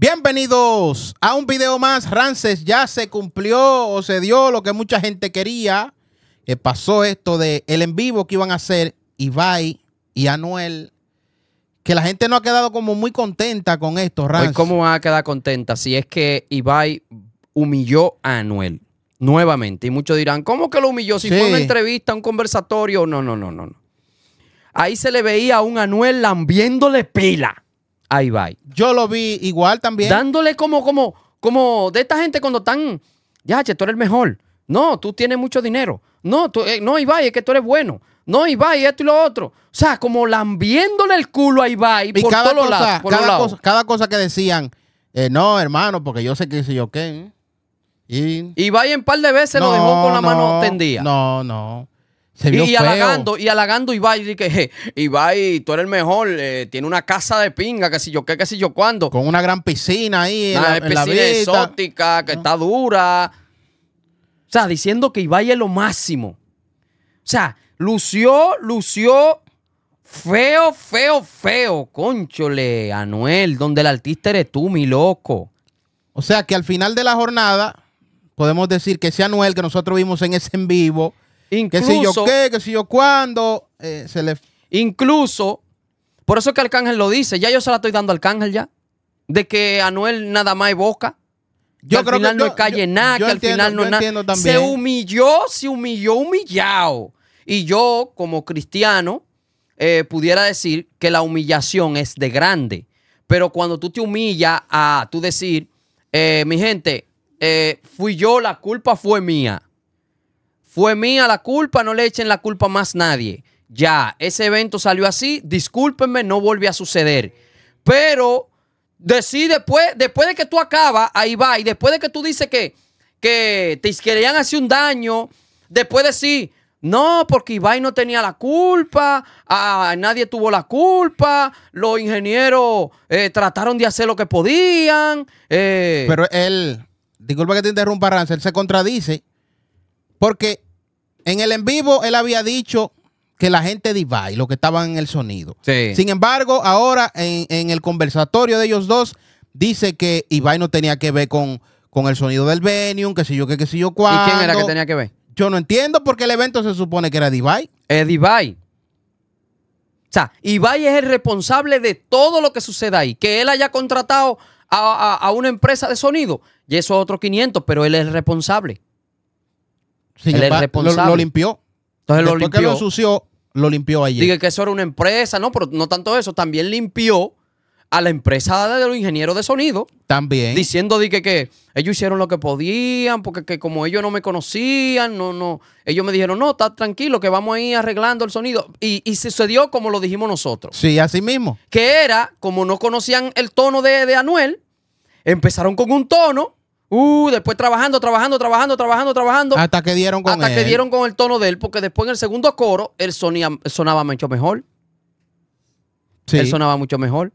Bienvenidos a un video más. Rances ya se cumplió o se dio lo que mucha gente quería. Eh, pasó esto de el en vivo que iban a hacer Ibai y Anuel. Que la gente no ha quedado como muy contenta con esto, Rances. ¿Cómo va a quedar contenta si es que Ibai humilló a Anuel nuevamente? Y muchos dirán, ¿cómo que lo humilló? Si fue una entrevista, un conversatorio. No, no, no, no, no. Ahí se le veía a un Anuel lambiéndole pila Ahí va. Yo lo vi igual también. Dándole como, como, como de esta gente cuando están, ya, che, tú eres el mejor. No, tú tienes mucho dinero. No, eh, no, Ibai, es que tú eres bueno. No, Ibai, esto y lo otro. O sea, como lambiéndole el culo a Ibai y por cada todos cosa, lados. cada, cosa, que decían, eh, no, hermano, porque yo sé que si yo qué. ¿eh? Y... Ibai en par de veces lo dejó con la mano tendida. No, no y, y halagando, y halagando Ibai, y que Ibai, tú eres el mejor, eh, tiene una casa de pinga, que si yo qué, que si yo cuándo. Con una gran piscina ahí. Una la, piscina exótica, que está dura. O sea, diciendo que Ibai es lo máximo. O sea, lució, lució feo, feo, feo. Conchole, Anuel, donde el artista eres tú, mi loco. O sea, que al final de la jornada, podemos decir que ese Anuel que nosotros vimos en ese en vivo Incluso, que si yo qué, que si yo cuándo, eh, se le... Incluso, por eso es que Arcángel lo dice, ya yo se la estoy dando al Arcángel ya, de que Anuel nada más es boca. Yo que al final no calle nada, que al final no es nada. Se humilló, se humilló, humillado. Y yo, como cristiano, eh, pudiera decir que la humillación es de grande. Pero cuando tú te humillas a tú decir, eh, mi gente, fui yo, la culpa fue mía. Fue mía la culpa, no le echen la culpa a más nadie. Ya, ese evento salió así, discúlpenme, no volvió a suceder. Pero decir después, después de que tú acabas, ahí va, y después de que tú dices que, que te querían hacer un daño, después decir, no, porque Ibai no tenía la culpa, nadie tuvo la culpa, los ingenieros eh, trataron de hacer lo que podían. Eh. Pero él, disculpa que te interrumpa, Rance, él se contradice porque en el en vivo él había dicho que la gente de Ibai, lo que estaban en el sonido. Sin embargo, ahora en, el conversatorio de ellos dos, dice que Ibai no tenía que ver con, el sonido del venue, que sé yo qué, qué sé yo cuál. ¿Y quién era que tenía que ver? Yo no entiendo porque el evento se supone que era Ibai. Es Ibai. O sea, Ibai es el responsable de todo lo que suceda ahí. Que él haya contratado a, una empresa de sonido, y eso otros 500, pero él es el responsable. Lo, limpió. Entonces lo limpió. que lo sucio lo limpió ayer. Dije que eso era una empresa, no, pero no tanto eso. También limpió a la empresa de los ingenieros de sonido. También. Diciendo dije que, ellos hicieron lo que podían, porque como ellos no me conocían, no, no. Ellos me dijeron, no, está tranquilo, que vamos a ir arreglando el sonido. Y, sucedió como lo dijimos nosotros. Sí, así mismo. Que era, como no conocían el tono de, de Anuel, empezaron con un tono Uh, después trabajando, trabajando, trabajando, trabajando, trabajando. Hasta que dieron con Hasta que dieron con el tono de él, porque después en el segundo coro, él sonía, sonaba mucho mejor. Sí. Él sonaba mucho mejor.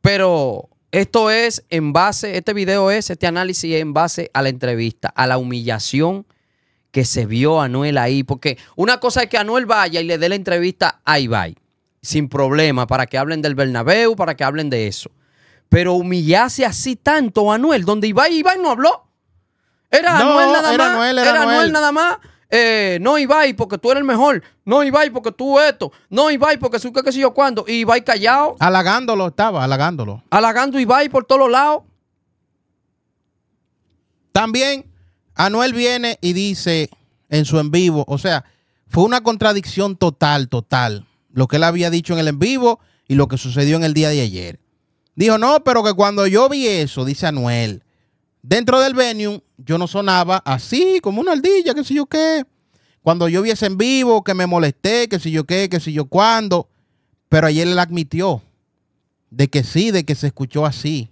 Pero esto es en base, este video es, este análisis es en base a la entrevista, a la humillación que se vio a Anuel ahí. Porque una cosa es que Anuel vaya y le dé la entrevista a Ibai, sin problema, para que hablen del Bernabéu, para que hablen de eso. Pero humillase así tanto a Anuel, donde Ibai, Ibai no habló. Era Anuel nada más. era, eh, Anuel nada más. no Ibai porque tú eres el mejor, no Ibai porque tú esto, no Ibai porque su qué sé yo cuándo, y Ibai callado. Halagándolo estaba, halagándolo. Alagando Ibai por todos lados. También Anuel viene y dice en su en vivo, o sea, fue una contradicción total, total, lo que él había dicho en el en vivo y lo que sucedió en el día de ayer. Dijo, no, pero que cuando yo vi eso, dice Anuel, dentro del venue yo no sonaba así, como una ardilla, qué sé yo qué. Cuando yo vi ese en vivo, que me molesté, qué sé yo qué, qué sé yo cuándo. Pero ayer él admitió de que sí, de que se escuchó así.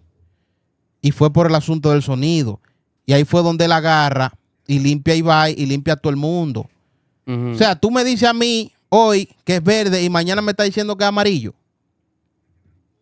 Y fue por el asunto del sonido. Y ahí fue donde la agarra y limpia y va y limpia a todo el mundo. O sea, tú me dices a mí hoy que es verde y mañana me está diciendo que es amarillo.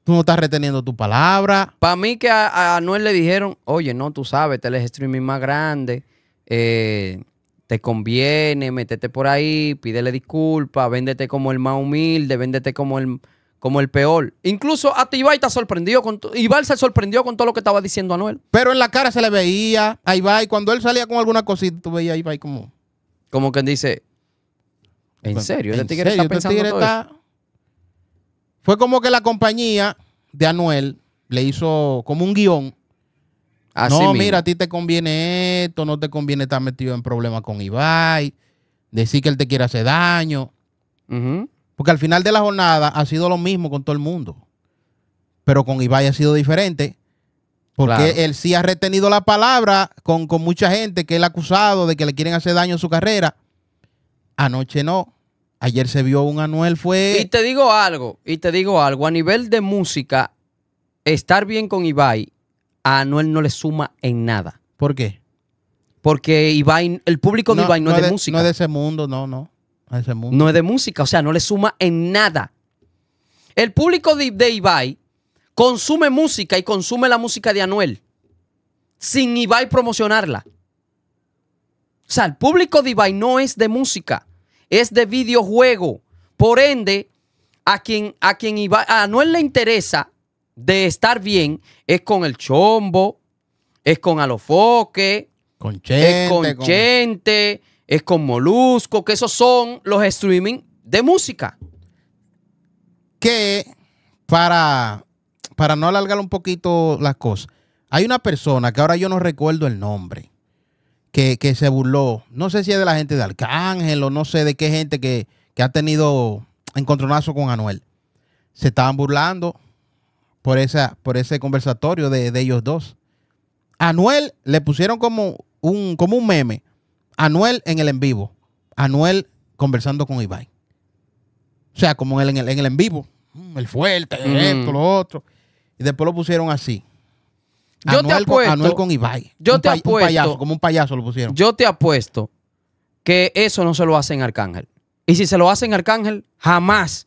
Tú no estás reteniendo tu palabra. Para mí que a, Anuel le dijeron, oye, no, tú sabes, te tele streaming más grande, eh, te conviene, métete por ahí, pídele disculpas, véndete como el más humilde, véndete como el, como el peor. Incluso ti Ibai está sorprendido con Ibai se sorprendió con todo lo que estaba diciendo Anuel. Pero en la cara se le veía a Ibai. Cuando él salía con alguna cosita, tú veías a Ibai como. Como quien dice. En serio, ¿El este tigre está este pensando fue como que la compañía de Anuel le hizo como un guión. no, mira, a ti te conviene esto, no te conviene estar metido en problemas con Ibai, decir que él te quiere hacer daño. Porque al final de la jornada ha sido lo mismo con todo el mundo. Pero con Ibai ha sido diferente. Porque él sí ha retenido la palabra con, con mucha gente que él ha acusado de que le quieren hacer daño a su carrera. Anoche no. Ayer se vio un Anuel, fue. Y te digo algo, y te digo algo. A nivel de música, estar bien con Ibai, a Anuel no le suma en nada. ¿Por qué? Porque Ibai, el público de Ibai no, es de, música. No es de ese mundo, no, no. No es de música, o sea, no le suma en nada. El público de, de Ibai consume música y consume la música de Anuel sin Ibai promocionarla. O sea, el público de Ibai no es de música es de videojuego. Por ende, a quien, a quien Iba, a le interesa de estar bien es con el chombo, es con Alofoque, es con, Chente, es con Molusco, que esos son los streaming de música. Que para, para no alargar un poquito las cosas, hay una persona que ahora yo no recuerdo el nombre que, se burló, no sé si es de la gente de Arcángel o no sé de qué gente que, ha tenido encontronazo con Anuel. Se estaban burlando por, esa, por ese conversatorio de, ellos dos. Anuel le pusieron como un, como un meme. Anuel en el en vivo. Anuel conversando con Ibai. O sea, como en el en, el, en, en vivo. Mm, el fuerte, lo otro. Y después lo pusieron así. Yo te apuesto. Yo te apuesto. como un payaso lo pusieron. Yo te apuesto que eso no se lo hacen Arcángel. Y si se lo hacen Arcángel, jamás.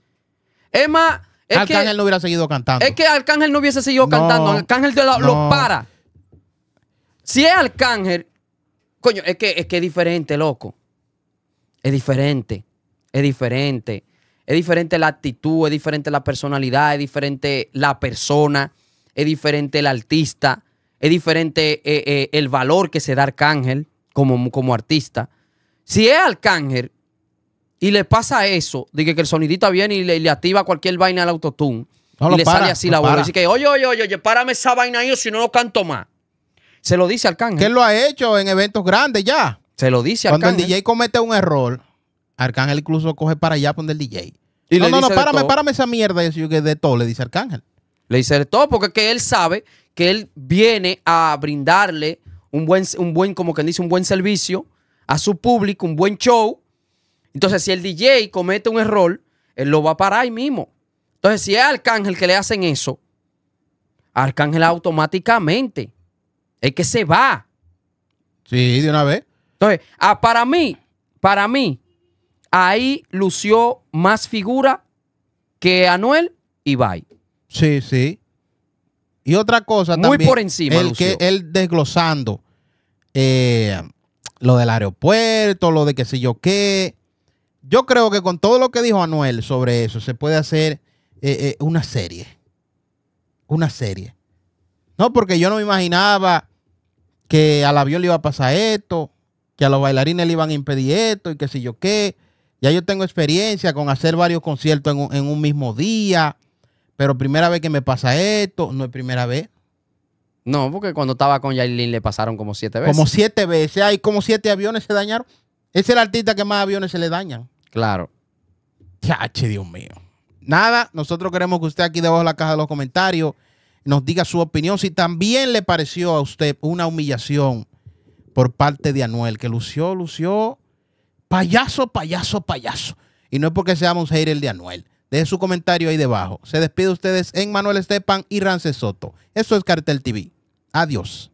Es más. Arcángel no hubiera seguido cantando. Es que Arcángel no hubiese seguido cantando. Arcángel lo para. Si es Arcángel, coño, es que, es que es diferente, loco. Es diferente. Es diferente. Es diferente la actitud, es diferente la personalidad, es diferente la persona es diferente el artista, es diferente eh, eh, el valor que se da Arcángel como, como artista. Si es Arcángel y le pasa eso, de que, el sonidito viene y le, activa cualquier vaina al autotune, y le sale así la voz. dice que, oye, oye, oye, oye, párame esa vaina ahí o si no, lo canto más. Se lo dice Arcángel. ¿Qué lo ha hecho en eventos grandes ya. Se lo dice Arcángel. Cuando el DJ comete un error, Arcángel incluso coge para allá donde el DJ. Y no, no, no, párame, esa mierda. Yo que de todo, le dice Arcángel. Le dice todo porque él sabe que él viene a brindarle un buen, un buen, como dice, un buen servicio a su público, un buen show. Entonces, si el DJ comete un error, él lo va a parar ahí mismo. Entonces, si es Arcángel que le hacen eso, Arcángel automáticamente es que se va. Sí, de una vez. Entonces, ah, para mí, para mí, ahí lució más figura que Anuel y Bay. Sí, sí. Y otra cosa también. por encima. que él desglosando eh, lo del aeropuerto, lo de que si yo qué. Yo creo que con todo lo que dijo Anuel sobre eso, se puede hacer eh, eh, una serie. Una serie. No, porque yo no me imaginaba que al avión le iba a pasar esto, que a los bailarines le iban a impedir esto y que si yo qué. Ya yo tengo experiencia con hacer varios conciertos en en un mismo día. Pero primera vez que me pasa esto, no es primera vez. No, porque cuando estaba con Yailin le pasaron como siete veces. Como siete veces. Hay como siete aviones se dañaron. Es el artista que más aviones se le dañan. Claro. Chache, Dios mío. Nada, nosotros queremos que usted aquí debajo de la caja de los comentarios nos diga su opinión. Si también le pareció a usted una humillación por parte de Anuel, que lució, lució payaso, payaso, payaso. Y no es porque seamos el de Anuel. Deje su comentario ahí debajo. Se despide ustedes en Manuel Estepan y Rance Soto. Eso es Cartel TV. Adiós.